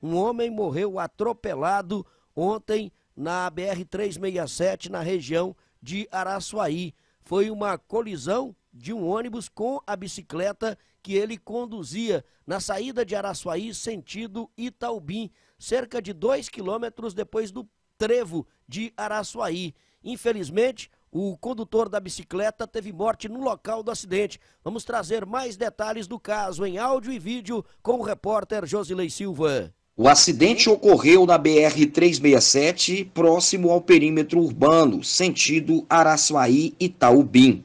Um homem morreu atropelado ontem na BR-367, na região de Araçuaí. Foi uma colisão de um ônibus com a bicicleta que ele conduzia na saída de Araçuaí, sentido Itaubim, cerca de dois quilômetros depois do trevo de Araçuaí. Infelizmente, o condutor da bicicleta teve morte no local do acidente. Vamos trazer mais detalhes do caso em áudio e vídeo com o repórter Josilei Silva. O acidente ocorreu na BR-367, próximo ao perímetro urbano, sentido Araçuaí-Itaubim.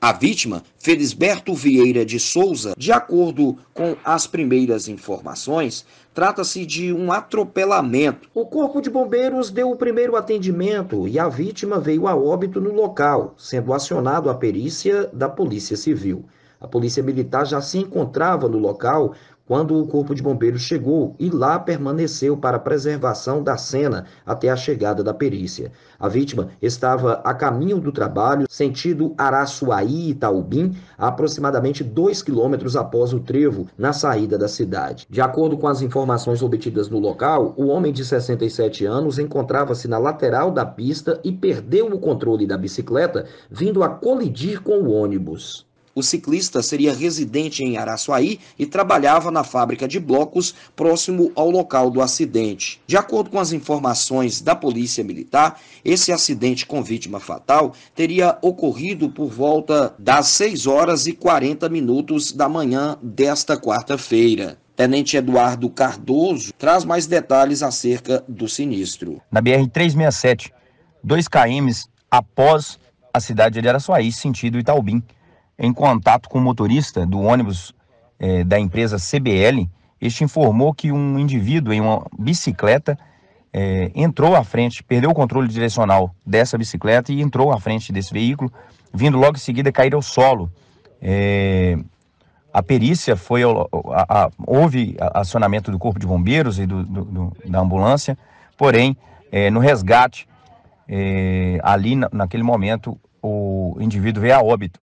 A vítima, Felisberto Vieira de Souza, de acordo com as primeiras informações, trata-se de um atropelamento. O Corpo de Bombeiros deu o primeiro atendimento e a vítima veio a óbito no local, sendo acionado a perícia da Polícia Civil. A Polícia Militar já se encontrava no local quando o Corpo de Bombeiros chegou e lá permaneceu para preservação da cena até a chegada da perícia. A vítima estava a caminho do trabalho, sentido Araçuaí Itaubim, a aproximadamente 2 quilômetros após o trevo, na saída da cidade. De acordo com as informações obtidas no local, o homem de 67 anos encontrava-se na lateral da pista e perdeu o controle da bicicleta, vindo a colidir com o ônibus. O ciclista seria residente em Araçuaí e trabalhava na fábrica de blocos próximo ao local do acidente. De acordo com as informações da Polícia Militar, esse acidente com vítima fatal teria ocorrido por volta das 6 horas e 40 minutos da manhã desta quarta-feira. Tenente Eduardo Cardoso traz mais detalhes acerca do sinistro. Na BR-367, dois km após a cidade de Araçuaí, sentido Itaubim, em contato com o motorista do ônibus é, da empresa CBL, este informou que um indivíduo em uma bicicleta é, entrou à frente, perdeu o controle direcional dessa bicicleta e entrou à frente desse veículo, vindo logo em seguida cair ao solo. É, a perícia foi. A, a, houve acionamento do Corpo de Bombeiros e do, do, do, da ambulância, porém, no resgate, ali na, naquele momento, o indivíduo veio a óbito.